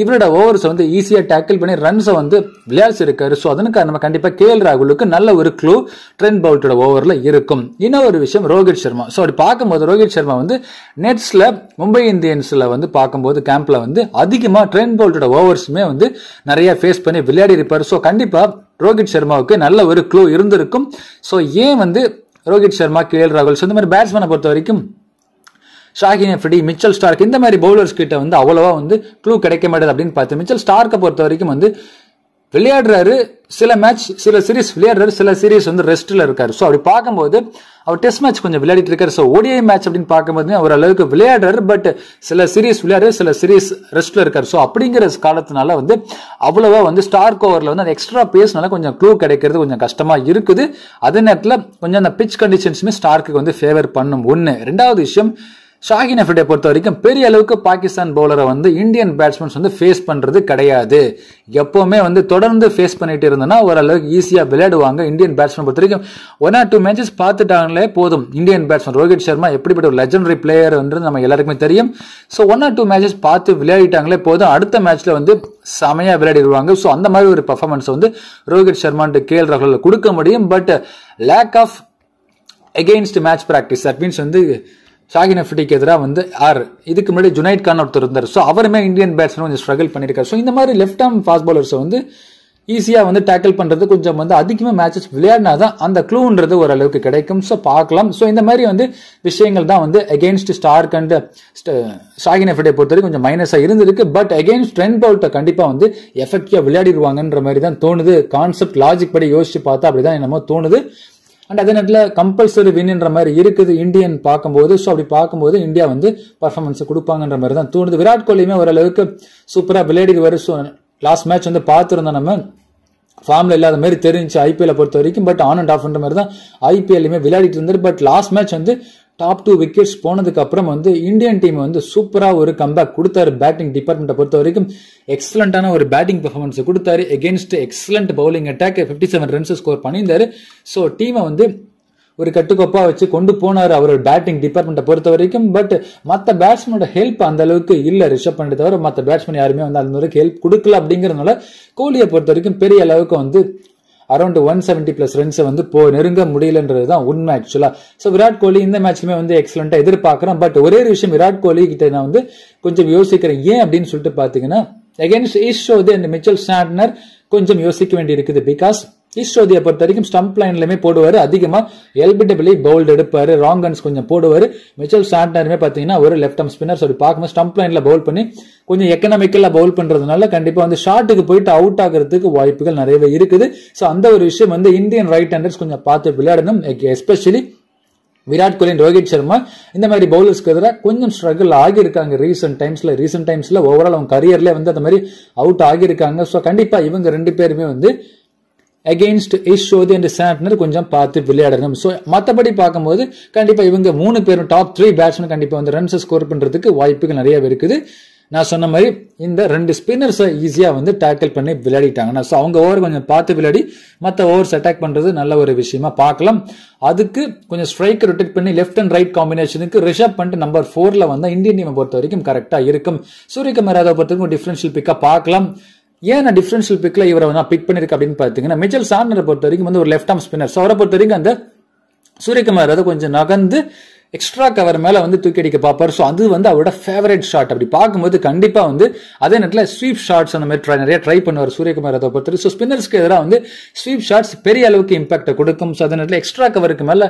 இவரோட ஓவர்ஸை வந்து ஈஸியாக டேக்கிள் பண்ணி ரன்ஸை வந்து விளையாடிச்சிருக்காரு ஸோ அதனுக்கு நம்ம கண்டிப்பாக கே எல் ராகுலுக்கு நல்ல ஒரு க்ளூ ட்ரெண்ட் போல்ட்டோட ஓவரில் இருக்கும் இன்னொரு விஷயம் ரோஹித் சர்மா ஸோ அப்படி பார்க்கும்போது ரோஹித் சர்மா வந்து நெட்ஸில் மும்பை இந்தியன்ஸில் வந்து பார்க்கும்போது கேம்பில் வந்து அதிகமாக ட்ரெயின் போல்டோட ஓவர்ஸுமே வந்து நிறைய ஃபேஸ் பண்ணி விளையாடி இருப்பார் ஸோ கண்டிப்பாக ரோஹித் சர்மாவுக்கு நல்ல ஒரு க்ளூ இருந்திருக்கும் ஸோ ஏன் வந்து ரோஹித் சர்மா கே ராகுல் ஸோ இந்த மாதிரி பேட்ஸ்மேனை பொறுத்த வரைக்கும் ஷாகின் எஃப்டி மிச்சல் ஸ்டார்க் இந்த மாதிரி பவுலர்ஸ் கிட்ட வந்து அவ்வளவா வந்து க்ளூ கிடைக்க மாட்டேது அப்படின்னு பார்த்து மிச்சல் ஸ்டார்க்கை பொறுத்த வரைக்கும் வந்து விளையாடுறாரு சில மேட்ச் சில சீரீஸ் விளையாடுறாரு சில சீரீஸ் வந்து ரெஸ்ட்டில் இருக்காரு ஸோ அப்படி பார்க்கும்போது அவர் டெஸ்ட் மேட்ச் கொஞ்சம் விளையாடிட்டு இருக்காரு ஸோ ஓடிஐ மேட்ச் அப்படின்னு பார்க்கும்போது அவர் அளவுக்கு விளையாடுறாரு பட் சில சீரீஸ் விளையாடுறாரு சில சீரீஸ் ரெஸ்ட்டில் இருக்காரு ஸோ அப்படிங்கிற காலத்தினால வந்து அவ்வளோவா வந்து ஸ்டார் ஓவரில் வந்து அந்த எக்ஸ்ட்ரா பேஸ்னால கொஞ்சம் க்ளூ கிடைக்கிறது கொஞ்சம் கஷ்டமாக இருக்குது அதே நேரத்தில் கொஞ்சம் அந்த பிச் கண்டிஷன்ஸுமே ஸ்டார்க்கு வந்து ஃபேவர் பண்ணும் ஒன்று ரெண்டாவது விஷயம் ஷாகின் அஃபிடை பொறுத்த வரைக்கும் பெரிய அளவுக்கு பாகிஸ்தான் பவுலரை வந்து இந்தியன் பேட்ஸ்மேன்ஸ் வந்து ஃபேஸ் பண்ணுறது கிடையாது எப்போவுமே வந்து தொடர்ந்து ஃபேஸ் பண்ணிட்டு இருந்தோன்னா ஓரளவுக்கு ஈஸியாக விளையாடுவாங்க இந்தியன் பேட்ஸ்மேன் பொறுத்த வரைக்கும் ஒன் ஆர் டூ மேட்சஸ் பார்த்துட்டாங்களே போதும் இந்தியன் பேட்ஸ்மேன் ரோஹித் சர்மா எப்படிப்பட்ட ஒரு லெஜண்டரி பிளேயர் வந்து நம்ம எல்லாருக்குமே தெரியும் so one or two matches பார்த்து விளையாடிட்டாங்களே போதும் அடுத்த மேட்ச்சில் வந்து செமையாக விளையாடிடுவாங்க ஸோ அந்த மாதிரி ஒரு பர்ஃபார்மன்ஸ் வந்து ரோஹித் சர்மான்ட்டு கே எல் கொடுக்க முடியும் but lack of against match practice at means வந்து ஷாகின் அஃபிடிக்கு எதிராக வந்து ஆர் இதுக்கு முன்னாடி ஜுனைட் கான் ஒருத்தர் இருந்தார் ஸோ அவருமே இந்தியன் பேட்ஸ்மேன் கொஞ்சம் ஸ்ட்ரகிள் பண்ணியிருக்காரு ஸோ இந்த மாதிரி லெஃப்ட் ஆர்ம் ஃபாஸ்ட் பாலர்ஸை வந்து ஈஸியாக வந்து டேக்கிள் பண்ணுறது கொஞ்சம் வந்து அதிகமாக மேட்சஸ் விளையாடினா தான் அந்த க்ளூன்றது ஓரளவுக்கு கிடைக்கும் ஸோ பார்க்கலாம் ஸோ இந்த மாதிரி வந்து விஷயங்கள் தான் வந்து அகேன்ஸ்ட் ஸ்டார்க் அண்ட் ஷாகின் எஃபர்டை பொறுத்தவரைக்கும் கொஞ்சம் மைனஸாக இருந்திருக்கு பட் அகேன்ஸ்ட் ட்ரெண்ட் பவுல்ட்டை கண்டிப்பாக வந்து எஃபெக்டிவாக விளையாடிடுவாங்கன்ற மாதிரி தான் தோணுது கான்செப்ட் லாஜிக் படி யோசிச்சு பார்த்தா அப்படி தான் என்னமோ தோணுது அண்ட் அதே நேரத்தில் கம்பல்சரி வின்ன்ற மாதிரி இருக்குது இந்தியன் பார்க்கும்போது ஸோ அப்படி பார்க்கும்போது இந்தியா வந்து பர்ஃபார்மன்ஸ் கொடுப்பாங்கன்ற மாதிரி தான் தோணுது விராட் கோலியுமே ஓரளவுக்கு சூப்பராக வரும் ஸோ லாஸ்ட் மேட்ச் வந்து பார்த்துருந்தோம் நம்ம ஃபார்மில் இல்லாத மாதிரி தெரிஞ்சு ஐபிஎல் பொறுத்த வரைக்கும் பட் ஆன் அண்ட் ஆஃப்ன்ற மாதிரி தான் ஐபிஎல்லையுமே விளையாடிட்டு இருந்தார் பட் லாஸ்ட் மேட்ச் வந்து டாப் டூ விக்கெட்ஸ் போனதுக்கு அப்புறம் வந்து இந்தியன் டீம் வந்து சூப்பராக ஒரு கம்பேக் கொடுத்தாரு பேட்டிங் டிபார்ட்மெண்ட்டை பொறுத்த வரைக்கும் எக்ஸலண்டான ஒரு பேட்டிங் பெர்ஃபார்மன்ஸ் கொடுத்தாரு against excellent bowling attack fifty seven runs score பண்ணியிருந்தாரு ஸோ டீமை வந்து ஒரு கட்டுக்கோப்பாக வச்சு கொண்டு போனார் அவரோட பேட்டிங் டிபார்ட்மெண்ட்டை பொறுத்த வரைக்கும் பட் மற்ற பேட்ஸ்மேனோட ஹெல்ப் அந்த அளவுக்கு இல்லை ரிஷப் பண்ணி தவிர மற்ற பேட்ஸ்மேன் யாருமே வந்து அந்த அளவுக்கு ஹெல்ப் கொடுக்கல அப்படிங்கிறதுனால கோலியை பொறுத்த வரைக்கும் பெரிய அளவுக்கு வந்து அரௌண்ட் ஒன் செவன்டி பிளஸ் ரன்ஸை வந்து போ நெருங்க முடியலன்றது தான் உண்மை ஆக்சுவலா ஸோ விராட் கோலி இந்த மேட்ச்லயுமே வந்து எக்ஸலென்ட்டா எதிர்பார்க்குறேன் பட் ஒரே ஒரு விஷயம் விராட் கோலி கிட்ட நான் வந்து கொஞ்சம் யோசிக்கிறேன் ஏன் அப்படின்னு சொல்லிட்டு பாத்தீங்கன்னா against Ish Sodhi Mitchell Santner கொஞ்சம் யோசிக்க வேண்டி இருக்குது பிகாஸ் இஸ்ரோதியை பொறுத்த வரைக்கும் ஸ்டம்ப் லைன்லயுமே போடுவார் அதிகமாக எல்பிட்டபிளி பவுல்டு எடுப்பார் ராங் ரன்ஸ் கொஞ்சம் போடுவார் மிச்சல் சாண்டனருமே பார்த்தீங்கன்னா ஒரு லெஃப்ட் ஸ்பின்னர் சொல்லி பார்க்கும்போது ஸ்டம்ப் லைனில் பவுல் பண்ணி கொஞ்சம் எக்கனாமிக்கலாக பவுல் பண்ணுறதுனால கண்டிப்பாக வந்து ஷார்ட்டுக்கு போயிட்டு அவுட் ஆகிறதுக்கு வாய்ப்புகள் நிறையவே இருக்குது ஸோ அந்த ஒரு விஷயம் வந்து இந்தியன் ரைட் ஹேண்டர்ஸ் கொஞ்சம் பார்த்து விளையாடணும் எஸ்பெஷலி விராட் கோலி ரோஹித் சர்மா இந்த மாதிரி பவுலர்ஸ்க்கு எதிராக கொஞ்சம் ஸ்ட்ரகிள் ஆகியிருக்காங்க ரீசெண்ட் டைம்ஸில் ரீசெண்ட் டைம்ஸில் ஓவரால் அவங்க கரியர்லேயே வந்து அந்த மாதிரி அவுட் ஆகியிருக்காங்க ஸோ கண்டிப்பாக இவங்க ரெண்டு பேருமே வந்து அகெயின்ஸ்ட் இஷ்வதி அண்ட் சாண்ட்னர் கொஞ்சம் பார்த்து விளையாடணும் ஸோ மற்றபடி பார்க்கும்போது கண்டிப்பாக இவங்க மூணு பேரும் டாப் த்ரீ பேட்ஸ்மேன் கண்டிப்பாக வந்து ரன்ஸை ஸ்கோர் பண்ணுறதுக்கு வாய்ப்புகள் நிறைய இருக்குது நான் சொன்ன மாதிரி இந்த ரெண்டு ஸ்பின்னர்ஸை ஈஸியாக வந்து டேக்கிள் பண்ணி விளையாடிட்டாங்கன்னா ஸோ அவங்க ஓவர் கொஞ்சம் பார்த்து விளையாடி மற்ற ஓவர்ஸ் அட்டாக் பண்ணுறது நல்ல ஒரு விஷயமா பார்க்கலாம் அதுக்கு கொஞ்சம் ஸ்ட்ரைக் ரொட்டேட் பண்ணி லெஃப்ட் அண்ட் ரைட் காம்பினேஷனுக்கு ரிஷப் பண்ணிட்டு நம்பர் ஃபோரில் வந்தால் இந்தியன் டீமை பொறுத்த வரைக்கும் கரெக்டாக இருக்கும் சூரியகுமார் யாதவ் பொறுத்த வரைக்கும் டிஃபரன்ஷியல் பிக்கப் பார்க்கலாம் ஏன் நான் டிஃபரன்ஷியல் பிக்கில் இவரை நான் பிக் பண்ணியிருக்கேன் அப்படின்னு பார்த்தீங்கன்னா மிச்சல் சார்னரை பொறுத்த வரைக்கும் வந்து ஒரு லெஃப்ட் ஆம் ஸ்பின்னர் ஸோ அவரை பொறுத்த வரைக்கும் அந்த சூரியகுமார் அதை கொஞ்சம் நகர்ந்து எக்ஸ்ட்ரா கவர் மேலே வந்து தூக்கி அடிக்க பார்ப்பார் ஸோ அது வந்து அவரோட ஃபேவரட் ஷாட் அப்படி பார்க்கும்போது கண்டிப்பாக வந்து அதே நேரத்தில் ஸ்வீப் ஷாட்ஸ் அந்த மாதிரி நிறைய ட்ரை பண்ணுவார் சூரியகுமார் அதை பொறுத்தவரை ஸோ ஸ்பின்னர்ஸ்க்கு எதிராக வந்து ஸ்வீப் ஷாட்ஸ் பெரிய அளவுக்கு இம்பாக்டை கொடுக்கும் ஸோ அதே நேரத்தில் எக்ஸ்ட்ரா கவருக்கு மேலே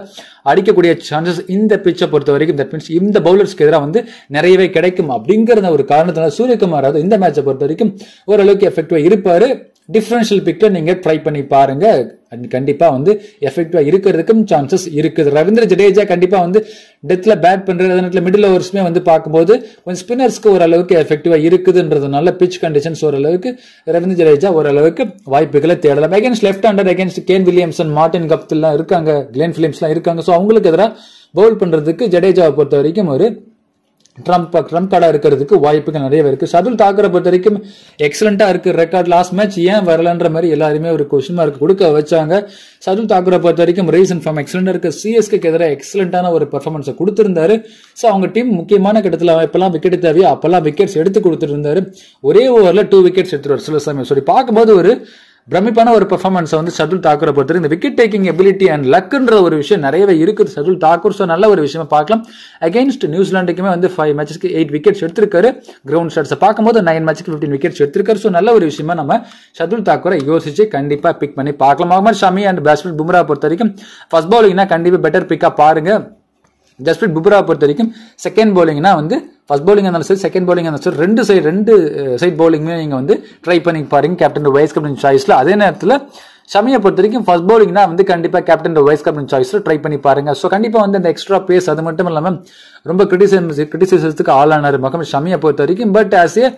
அடிக்கக்கூடிய சான்சஸ் இந்த பிச்சை பொறுத்த வரைக்கும் தட் மீன்ஸ் இந்த பவுலர்ஸ்க்கு எதிராக வந்து நிறையவே கிடைக்கும் அப்படிங்கிற ஒரு காரணத்தினால சூரியகுமார் இந்த மேட்சை பொறுத்த வரைக்கும் ஓரளவுக்கு எஃபெக்டிவாக இருப்பார் டிஃப்ரென்ஷியல் பிக்கை நீங்கள் ட்ரை பண்ணி பாருங்கள் கண்டிப்பாக வந்து எஃபெக்டிவாக இருக்கிறதுக்கும் சான்சஸ் இருக்குது ரவீந்திர ஜடேஜா கண்டிப்பாக வந்து டெத்தில் பேட் பண்ணுற நேரத்தில் மிடில் ஓவர்ஸுமே வந்து பார்க்கும்போது கொஞ்சம் ஸ்பின்னர்ஸ்க்கு ஓரளவுக்கு எஃபெக்டிவாக இருக்குதுன்றதுனால பிச் கண்டிஷன்ஸ் ஓரளவுக்கு ரவீந்திர ஜடேஜா ஓரளவுக்கு வாய்ப்புகளை தேடலாம் against left hander against Kane Williamson Martin கப்தில்லாம் இருக்காங்க கிளேன் ஃபிலிம்ஸ்லாம் இருக்காங்க ஸோ அவங்களுக்கு எதிராக பவுல் பண்ணுறதுக்கு ஜடேஜாவை பொறுத்த வரைக்கும் ஒரு ட்ரம்ப் ட்ரம்ப்போட இருக்கிறதுக்கு வாய்ப்புகள் நிறையவே இருக்குது சதுல் தாக்கரை பொறுத்த வரைக்கும் எக்ஸலண்ட்டாக இருக்குது ரெக்கார்ட் லாஸ்ட் மேட்ச் ஏன் வரலன்ற மாதிரி எல்லாருமே ஒரு கொஷின் மார்க் கொடுக்க வச்சாங்க சதுல் தாக்கரை பொறுத்த வரைக்கும் ரீசன் ஃபார்ம் எக்ஸலண்டாக இருக்கு சிஎஸ்க்கு எதிராக எக்ஸலண்ட்டான ஒரு பெர்ஃபார்மன்ஸை கொடுத்துருந்தாரு ஸோ அவங்க டீம் முக்கியமான கட்டத்தில் எப்பெல்லாம் விக்கெட் தேவையோ அப்பெல்லாம் விக்கெட்ஸ் எடுத்து கொடுத்துருந்தாரு ஒரே ஓவரில் டூ விக்கெட்ஸ் எடுத்துருவார் சில சமயம் சொல்லி பார்க்கும்போது ஒரு பிரமிப்பான ஒரு பெர்ஃபார்மன்ஸை வந்து சதுல் தாக்கூரை பொறுத்தவரை இந்த விக்கெட் டேக்கிங் எபிலிட்டி அண்ட் லக்குன்ற ஒரு விஷயம் நிறையவே இருக்குது சதுல் தாக்கூர் ஸோ நல்ல ஒரு விஷயமா பார்க்கலாம் அகைன்ஸ்ட் நியூசிலாண்டுக்குமே வந்து ஃபைவ் மேட்சஸ்க்கு எயிட் விக்கெட்ஸ் எடுத்திருக்காரு கிரவுண்ட் ஷாட்ஸை பார்க்கும்போது நைன் மேட்ச்க்கு ஃபிஃப்டின் விக்கெட்ஸ் எடுத்திருக்காரு ஸோ நல்ல ஒரு விஷயமா நம்ம சதுல் தாக்கூரை யோசிச்சு கண்டிப்பாக பிக் பண்ணி பார்க்கலாம் முகமது ஷமி அண்ட் பேட்ஸ்மேன் பும்ரா பொறுத்த வரைக்கும் ஃபர்ஸ்ட் பாலிங்னா கண்டிப்பாக பெட்டர் பிக்காக பாருங்கள் ஜஸ்பிரீத் புப்ரா பொறுத்த வரைக்கும் செகண்ட் பவுலிங்னா வந்து ஃபர்ஸ்ட் பவுலிங் இருந்தாலும் சரி செகண்ட் பவுலிங் இருந்தாலும் சரி ரெண்டு சைடு ரெண்டு சைட் பவுலிங்குமே நீங்கள் வந்து ட்ரை பண்ணி பாருங்க கேப்டன் வைஸ் கேப்டன் சாய்ஸில் அதே நேரத்தில் ஷமியை பொறுத்த வரைக்கும் ஃபர்ஸ்ட் பவுலிங்னா வந்து கண்டிப்பாக கேப்டன் வைஸ் கேப்டன் சாய்ஸில் ட்ரை பண்ணி பாருங்க ஸோ கண்டிப்பாக வந்து அந்த எக்ஸ்ட்ரா பேஸ் அது மட்டும் இல்லாமல் ரொம்ப கிரிட்டிசிசம் கிரிட்டிசிசத்துக்கு ஆளானார் மகம் ஷமியை பொறுத்த வரைக்கும் but as a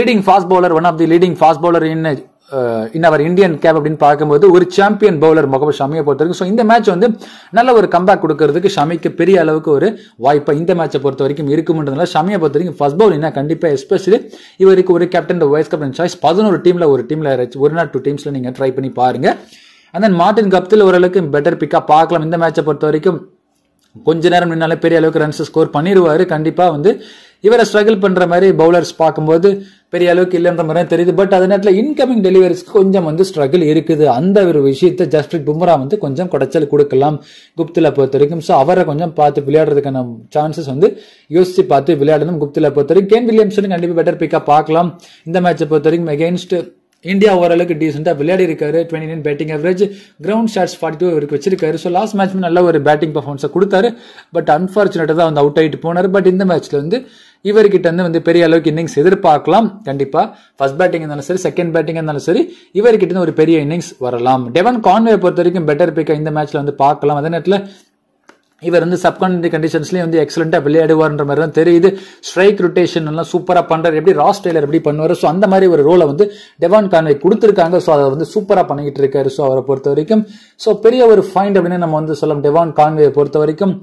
leading fast bowler one of the leading fast bowler in in our Indian cap அப்படின்னு பார்க்கும்போது ஒரு சாம்பியன் பவுலர் முகமது ஷமியை பொறுத்த வரைக்கும் ஸோ இந்த மேட்ச் வந்து நல்ல ஒரு கம்பேக் கொடுக்கறதுக்கு ஷமிக்கு பெரிய அளவுக்கு ஒரு வாய்ப்பை இந்த மேட்சை பொறுத்த வரைக்கும் இருக்கும்ன்றதுனால ஷமியை பொறுத்த வரைக்கும் ஃபர்ஸ்ட் பவுல் என்ன கண்டிப்பாக எஸ்பெஷலி இவருக்கு ஒரு கேப்டன் வைஸ் கேப்டன் சாய்ஸ் பதினோரு டீமில் ஒரு டீமில் ஒரு நாள் டூ டீம்ஸில் நீங்கள் ட்ரை பண்ணி பாருங்கள் அண்ட் தென் மார்டின் கப்தில் ஓரளவுக்கு பெட்டர் பிக்காக பார்க்கலாம் இந்த மேட்சை பொறுத்த வரைக்கும் கொஞ்ச நேரம் நின்னாலே பெரிய அளவுக்கு ரன்ஸ் ஸ்கோர் பண்ணிடுவாரு கண்டிப்பாக வந்து இவரை ஸ்ட்ரகிள் பண்ணுற மாதிரி பவுலர்ஸ் பார்க்கும்போது பெரிய அளவுக்கு இல்லைன்ற மாதிரி தெரியுது பட் அது நேரத்தில் இன்கமிங் டெலிவரிஸ்க்கு கொஞ்சம் வந்து ஸ்ட்ரகிள் இருக்குது அந்த ஒரு விஷயத்தை ஜஸ்பிரித் பும்ரா வந்து கொஞ்சம் குடைச்சல் கொடுக்கலாம் குப்தில பொறுத்த வரைக்கும் ஸோ அவரை கொஞ்சம் பார்த்து விளையாடுறதுக்கான சான்சஸ் வந்து யோசித்து பார்த்து விளையாடணும் குப்தில பொறுத்த வரைக்கும் கேன் வில்லியம்ஸ் கண்டிப்பாக பெட்டர் பிக்கப் பார்க்கலாம் இந்த மேட்சை பொறுத்த வரைக்கும் எகெயின்ஸ்ட் இந்தியா ஓரளவுக்கு டீசெண்டாக விளையாடி இருக்காரு twenty nine batting average ground stats forty two இவருக்கு வச்சிருக்காரு ஸோ லாஸ்ட் மேட்ச் நல்ல ஒரு பேட்டிங் பர்ஃபார்மன்ஸை கொடுத்தாரு பட் அன்ஃபார்ச்சுனேட்டாக தான் வந்து அவுட் ஆகிட்டு போனார் பட் இந்த மேட்ச்சில் வந்து இவர்கிட்ட வந்து வந்து பெரிய அளவுக்கு இன்னிங்ஸ் எதிர்பார்க்கலாம் கண்டிப்பாக ஃபர்ஸ்ட் பேட்டிங் இருந்தாலும் சரி செகண்ட் பேட்டிங் இருந்தாலும் சரி இவர்கிட்ட ஒரு பெரிய இன்னிங்ஸ் வரலாம் டெவன் கான்வே பொறுத்த வரைக்கும் பெட்டர் பிக்கை இந்த மேட்ச்சில் வந்து பார்க்கலாம் அதே நேரத்தில் இவர் வந்து சப்கான்டி கண்டிஷன்ஸ்லேயும் வந்து எக்ஸலண்ட்டாக விளையாடுவார்ன்ற மாதிரி தான் தெரியுது ஸ்ட்ரைக் ரொட்டேஷன் எல்லாம் சூப்பராக பண்ணுறாரு எப்படி ராஸ் டெய்லர் எப்படி பண்ணுவார் ஸோ அந்த மாதிரி ஒரு ரோலை வந்து டெவான் கான்வை கொடுத்துருக்காங்க ஸோ அதை வந்து சூப்பராக பண்ணிக்கிட்டு இருக்காரு ஸோ அவரை பொறுத்த வரைக்கும் ஸோ பெரிய ஒரு ஃபைண்ட் அப்படின்னு நம்ம வந்து சொல்லலாம் டெவான் கான்வே பொறுத்த வரைக்கும்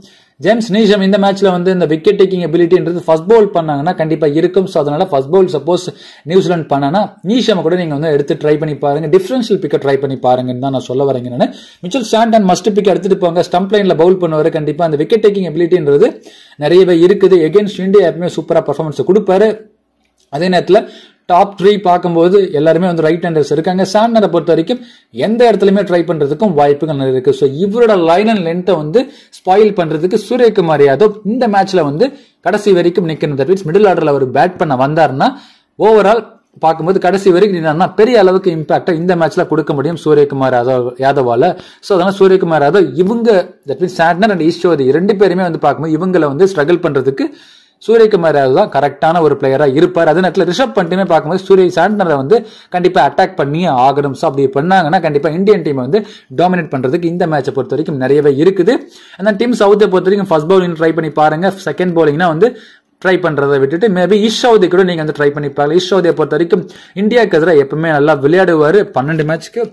ஜேம்ஸ் நீஷம் இந்த மேட்ச்ல வந்து இந்த விக்கெட் டேக்கிங் அபிலிட்டின்றது ஃபர்ஸ்ட் பவுல் பண்ணாங்கன்னா கண்டிப்பா இருக்கும் ஸோ அதனால ஃபர்ஸ்ட் பவுல் சப்போஸ் நியூசிலாந்து பண்ணனா நீஷம் கூட நீங்க வந்து எடுத்து ட்ரை பண்ணி பாருங்க டிஃபரன்ஷியல் பிக்கை ட்ரை பண்ணி பாருங்கன்னு தான் நான் சொல்ல வரேங்க நான் மிச்சல் அண்ட் மஸ்ட் பிக் எடுத்துட்டு போங்க ஸ்டம்ப் லைன்ல பவுல் பண்ணுவாரு கண்டிப்பா அந்த விக்கெட் டேக்கிங் அபிலிட்டின்றது நிறையவே இருக்குது எகேன்ஸ்ட் இந்தியா எப்பவுமே சூப்பரா பர்ஃபார்மன்ஸ் கொடுப்பாரு அதே நேரத்தில் டாப் த்ரீ பார்க்கும்போது எல்லாருமே வந்து ரைட் ஹேண்டர்ஸ் இருக்காங்க சாம்னரை பொறுத்த வரைக்கும் எந்த இடத்துலையுமே ட்ரை பண்ணுறதுக்கும் வாய்ப்புகள் நிறைய இருக்குது ஸோ இவரோட லைன் அண்ட் லென்த்தை வந்து ஸ்பாயில் பண்ணுறதுக்கு சூரியகுமார் யாதவ் இந்த மேட்ச்சில் வந்து கடைசி வரைக்கும் நிற்கணும் தட் மீன்ஸ் மிடில் ஆர்டரில் அவர் பேட் பண்ண வந்தார்னா ஓவரால் பார்க்கும்போது கடைசி வரைக்கும் என்னன்னா பெரிய அளவுக்கு இம்பாக்டை இந்த மேட்ச்ல கொடுக்க முடியும் சூரியகுமார் யாதவ் யாதவால ஸோ அதனால சூரியகுமார் யாதவ் இவங்க தட் மீன்ஸ் சாட்னர் அண்ட் ஈஸ்வரி ரெண்டு பேருமே வந்து பார்க்கும்போது இவங்களை வந்து ஸ்ட்ரகிள் பண்றதுக்கு சூரியகுமார் யாதவ் தான் கரெக்டான ஒரு பிளேயராக இருப்பார் அதே நேரத்தில் ரிஷப் பண்ணிட்டுமே பார்க்கும்போது சூரிய சாண்டனரை வந்து கண்டிப்பாக அட்டாக் பண்ணி ஆகணும் ஸோ அப்படி பண்ணாங்கன்னா கண்டிப்பாக இந்தியன் டீமை வந்து டாமினேட் பண்ணுறதுக்கு இந்த மேட்சை பொறுத்த வரைக்கும் நிறையவே இருக்குது அந்த டீம் சவுத்தை பொறுத்த வரைக்கும் ஃபர்ஸ்ட் பவுலிங் ட்ரை பண்ணி பாருங்கள் செகண்ட் பவுலிங்னா வந்து ட்ரை பண்ணுறதை விட்டுட்டு மேபி ஈஷாவதி கூட நீங்கள் வந்து ட்ரை பண்ணி பாருங்கள் ஈஷாவதியை பொறுத்த வரைக்கும் இந்தியாவுக்கு எதிராக எப்பவுமே நல்லா விளையாடுவார் பன்னெண்டு மேட்ச்சுக்கு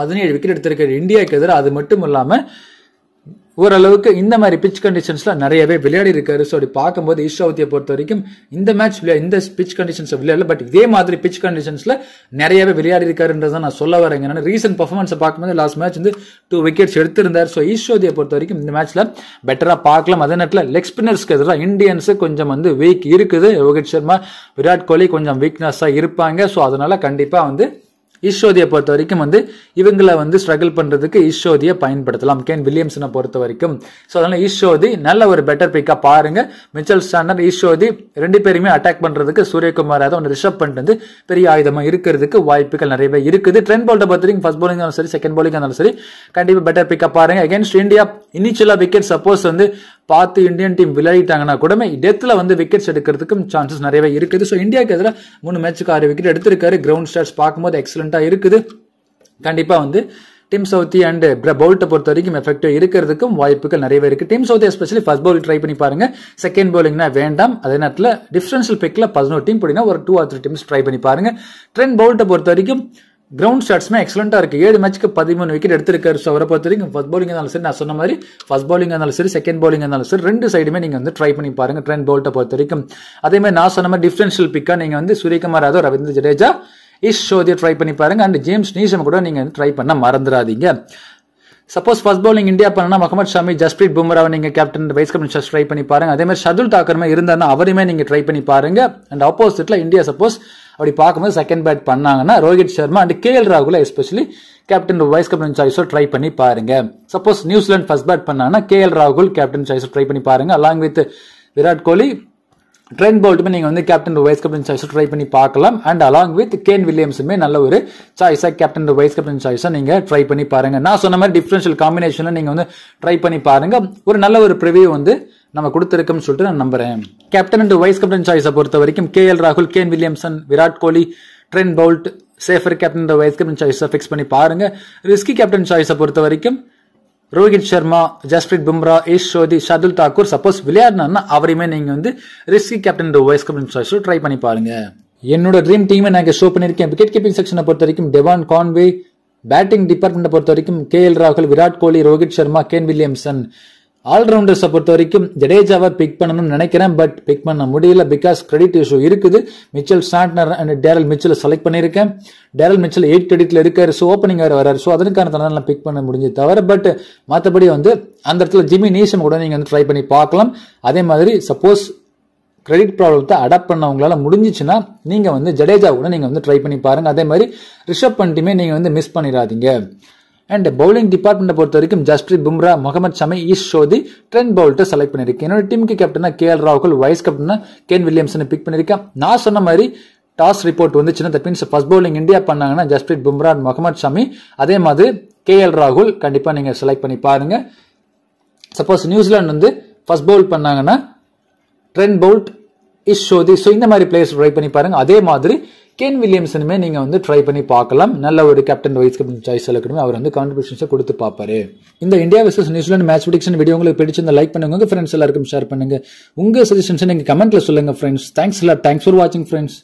பதினேழு விக்கெட் எடுத்திருக்கிற இந்தியாவுக்கு எதிராக அது மட்டும் இல்லாமல் ஓரளவுக்கு இந்த மாதிரி பிச் கண்டிஷன்ஸ்ல நிறையவே விளையாடி இருக்காரு ஸோ அப்படி பார்க்கும்போது ஈஸ்ராவத்தியை பொறுத்த வரைக்கும் இந்த மேட்ச் இந்த பிச் கண்டிஷன்ஸ் விளையாடல பட் இதே மாதிரி பிச் கண்டிஷன்ஸ்ல நிறையவே விளையாடி இருக்காருன்றதை நான் சொல்ல வரேன் என்னன்னா ரீசென்ட் பர்ஃபார்மன்ஸ் பார்க்கும்போது லாஸ்ட் மேட்ச் வந்து டூ விக்கெட்ஸ் எடுத்திருந்தார் ஸோ ஈஸ்ரோதியை பொறுத்த வரைக்கும் இந்த மேட்ச்ல பெட்டராக பார்க்கலாம் அதே நேரத்தில் லெக் ஸ்பின்னர்ஸ்க்கு எதிராக இந்தியன்ஸ் கொஞ்சம் வந்து வீக் இருக்குது ரோஹித் சர்மா விராட் கோலி கொஞ்சம் வீக்னஸ்ஸாக இருப்பாங்க ஸோ அதனால கண்டிப்பாக வந்து ஈஸ்வதியை பொறுத்த வரைக்கும் வந்து இவங்களை வந்து ஸ்ட்ரகிள் பண்ணுறதுக்கு ஈஸ்வதியை பயன்படுத்தலாம் கேன் வில்லியம்சனை பொறுத்த வரைக்கும் ஸோ அதனால் ஈஸ்வதி நல்ல ஒரு பெட்டர் பிக்காக பாருங்கள் மிச்சல் ஸ்டாண்டர் ஈஸ்வதி ரெண்டு பேருமே அட்டாக் பண்ணுறதுக்கு சூரியகுமார் யாதவ் ஒன்று ரிஷப் பண்ணிட்டு வந்து பெரிய ஆயுதமாக இருக்கிறதுக்கு வாய்ப்புகள் நிறையவே இருக்குது ட்ரெண்ட் பால்ட்டை பொறுத்த வரைக்கும் ஃபஸ்ட் பாலிங் இருந்தாலும் சரி செகண்ட் பாலிங் இருந்தாலும் சரி கண்டிப்பாக பெட்டர் பிக்காக பாருங்கள் அகேன்ஸ்ட் இந்தியா இனிஷியலாக விக்கெட் சப்போஸ் வந்து பார்த்து இந்தியன் டீம் விளையாடிட்டாங்கன்னா கூட டெத்தில் வந்து விக்கெட்ஸ் எடுக்கிறதுக்கும் சான்சஸ் நிறையவே இருக்குது ஸோ இந்தியாவுக்கு எதிராக மூணு மேட்சுக்கு ஆறு விக்கெட் எடுத்திருக்காரு கிரவுண்ட் ஸ்டார்ஸ் பார்க்கும்போது எக்ஸலண்ட்டாக இருக்குது கண்டிப்பாக வந்து டிம் சவுத்தி அண்ட் பவுல்ட்டை பொறுத்த வரைக்கும் எஃபெக்டிவ் இருக்கிறதுக்கும் வாய்ப்புகள் நிறையவே இருக்கு Tim Southee especially first bowl try பண்ணி பாருங்க செகண்ட் பவுலிங்னா வேண்டாம் அதே நேரத்தில் டிஃபரன்ஷியல் பிக்கில் பதினோரு டீம் போட்டிங்கன்னா ஒரு two or three teams try பண்ணி பாருங்க ட்ரெண்ட் பவுல்ட்டை பொறுத்த வரைக்கும் கிரவுண்ட் ஷாட்ஸ்மே எக்ஸலண்டாக இருக்குது ஏழு மேட்ச்க்கு பதிமூணு விக்கெட் எடுத்திருக்காரு ஸோ அவரை பொறுத்த வரைக்கும் ஃபஸ்ட் பாலிங் இருந்தாலும் சரி நான் சொன்ன மாதிரி ஃபஸ்ட் பாலிங் இருந்தாலும் சரி செகண்ட் பாலிங் இருந்தாலும் சரி ரெண்டு சைடுமே நீங்கள் வந்து ட்ரை பண்ணி பாருங்கள் ட்ரெண்ட் போல்ட்டை பொறுத்த வரைக்கும் அதே மாதிரி நான் சொன்ன மாதிரி டிஃப்ரென்ஷியல் பிக்காக நீங்கள் வந்து சூரியகுமார் யாதவ் ரவீந்திர ஜடேஜா ஷோ ஷோதியை ட்ரை பண்ணி பாருங்கள் அண்ட் ஜேம்ஸ் நீசம் கூட நீங்கள் வந்து ட்ரை பண்ண மறந்துடாதீங்க சப்போஸ் ஃபஸ்ட் பாலிங் இந்தியா பண்ணனா முகமது ஷாமி ஜஸ்பிரீத் பும்ராவை நீங்கள் கேப்டன் வைஸ் கேப்டன் ஷஸ் ட்ரை பண்ணி பாருங்க அதே மாதிரி ஷதுல் தாக்கர்மே இருந்தாருன்னா அவருமே நீங்கள் ட்ரை பண்ணி பாருங்க அண்ட் ஆப்போசிட்ல இந்தியா சப்போஸ் அப்படி பார்க்கும்போது செகண்ட் பேட் பண்ணாங்கன்னா Rohit Sharma and K L ராகுல எஸ்பெஷலி கேப்டன் வைஸ் கேப்டன் சாய்ஸோ ட்ரை பண்ணி பாருங்க சப்போஸ் நியூசிலாந்து ஃபர்ஸ்ட் பேட் பண்ணாங்கன்னா கே எல் ராகுல் கேப்டன் சாய்ஸோ ட்ரை பண்ணி பாருங்க along with Virat Kohli Trent போல்ட்டுமே நீங்கள் வந்து captain vice captain choice try பண்ணி பார்க்கலாம் அண்ட் அலாங் வித் கேன் வில்லியம்ஸுமே நல்ல ஒரு சாய்ஸாக கேப்டன் வைஸ் கேப்டன் சாய்ஸாக நீங்கள் ட்ரை பண்ணி பாருங்கள் நான் சொன்ன மாதிரி டிஃப்ரென்ஷியல் காம்பினேஷனை நீங்கள் வந்து ட்ரை பண்ணி பாருங்கள் ஒரு நல்ல ஒரு ப்ரிவியூ வந்து நம்ம கொடுத்துருக்கோம்னு சொல்லிட்டு நான் நம்புறேன் கேப்டன் அண்ட் வைஸ் கேப்டன் சாய்ஸை பொறுத்த வரைக்கும் கே எல் ராகுல் Kane Williamson Virat Kohli Trent Boult safer captain and vice captain சாய்ஸை ஃபிக்ஸ் பண்ணி பாருங்க ரிஸ்கி கேப்டன் சாய்ஸை பொறுத்த வரைக்கும் ரோஹித் சர்மா ஜஸ்பிரீத் பும்ரா ஈஷ் ஷோதி ஷதுல் தாக்கூர் சப்போஸ் விளையாடினா அவரையுமே நீங்கள் வந்து risky captain vice captain choice try பண்ணி பாருங்க என்னோட ட்ரீம் டீமை நான் ஷோ பண்ணியிருக்கேன் விக்கெட் கீப்பிங் செக்ஷனை பொறுத்த வரைக்கும் டெவான் கான்வே பேட்டிங் டிபார்ட்மெண்ட்டை பொறுத்த வரைக்கும் கே எல் ராகுல் விராட் கோலி ரோஹித் சர்மா கேன் வில்லியம்சன் ஆல்ரவுண்டர்ஸை பொறுத்த வரைக்கும் ஜடேஜாவை பிக் பண்ணணும்னு நினைக்கிறேன் பட் பிக் பண்ண முடியல பிகாஸ் கிரெடிட் இஷ்யூ இருக்குது Mitchell Santner and Daryl Mitchell select பண்ணியிருக்கேன் டேரல் மிச்சல் எயிட் கிரெடிட்ல இருக்காரு ஸோ ஓப்பனிங் வேறு வராரு ஸோ அதற்கான நான் பிக் பண்ண முடிஞ்சு தவிர பட் மற்றபடி வந்து அந்த இடத்துல ஜிமி நீசம் கூட நீங்கள் வந்து ட்ரை பண்ணி பார்க்கலாம் அதே மாதிரி சப்போஸ் கிரெடிட் ப்ராப்ளத்தை அடாப்ட் பண்ணவங்களால முடிஞ்சிச்சுன்னா நீங்கள் வந்து ஜடேஜா கூட நீங்கள் வந்து ட்ரை பண்ணி பாருங்கள் அதே மாதிரி ரிஷப் பண்ணிட்டுமே நீங்கள் வந்து மிஸ் பண்ணிடாதீங்க அண்ட் பவுலிங் டிபார்ட்மெண்ட் பொறுத்த வரைக்கும் ஜஸ்பிரீத் பும்ரா முகமது ஷமி ஈஷ் சோதி ட்ரெண்ட் பவுல்ட்டை செலக்ட் பண்ணியிருக்கேன் என்னோட டீமுக்கு கேப்டனா கே எல் ராகுல் வைஸ் கேப்டனா கேன் வில்லியம்சனை பிக் பண்ணியிருக்கேன் நான் சொன்ன மாதிரி டாஸ் ரிப்போர்ட் வந்துச்சுன்னா that means first bowling India பண்ணாங்கன்னா ஜஸ்பிரீத் பும்ரா முகமது ஷமி அதே மாதிரி கே எல் ராகுல் கண்டிப்பாக நீங்கள் செலக்ட் பண்ணி பாருங்க சப்போஸ் நியூசிலாந்து வந்து ஃபர்ஸ்ட் பவுல் பண்ணாங்கன்னா Trent Boult Ish Sodhi so இந்த மாதிரி பிளேயர்ஸ் ட்ரை பண்ணி பாருங்க அதே மாதிரி கேன் வில்லியம்சனுமே நீங்கள் வந்து ட்ரை பண்ணி பார்க்கலாம் நல்ல ஒரு கேப்டன் வைஸ் கேப்டன் சாய்ஸ் எல்லாருக்குமே அவர் வந்து கான்ட்ரிபியூஷன்ஸை கொடுத்து பார்ப்பாரு இந்த India versus New Zealand match prediction video உங்களுக்கு பிடிச்சிருந்த லைக் பண்ணுங்க உங்கள் ஃப்ரெண்ட்ஸ் எல்லாருக்கும் ஷேர் பண்ணுங்க உங்கள் சஜஷன்ஸ் நீங்கள் கமெண்ட்ல சொல்லுங்க ஃப்ரெண்ட்ஸ் தேங்க்ஸ் இல்லை தேங்க்ஸ் ஃபார் வாட்சிங் ஃப்ரெண்ட்ஸ்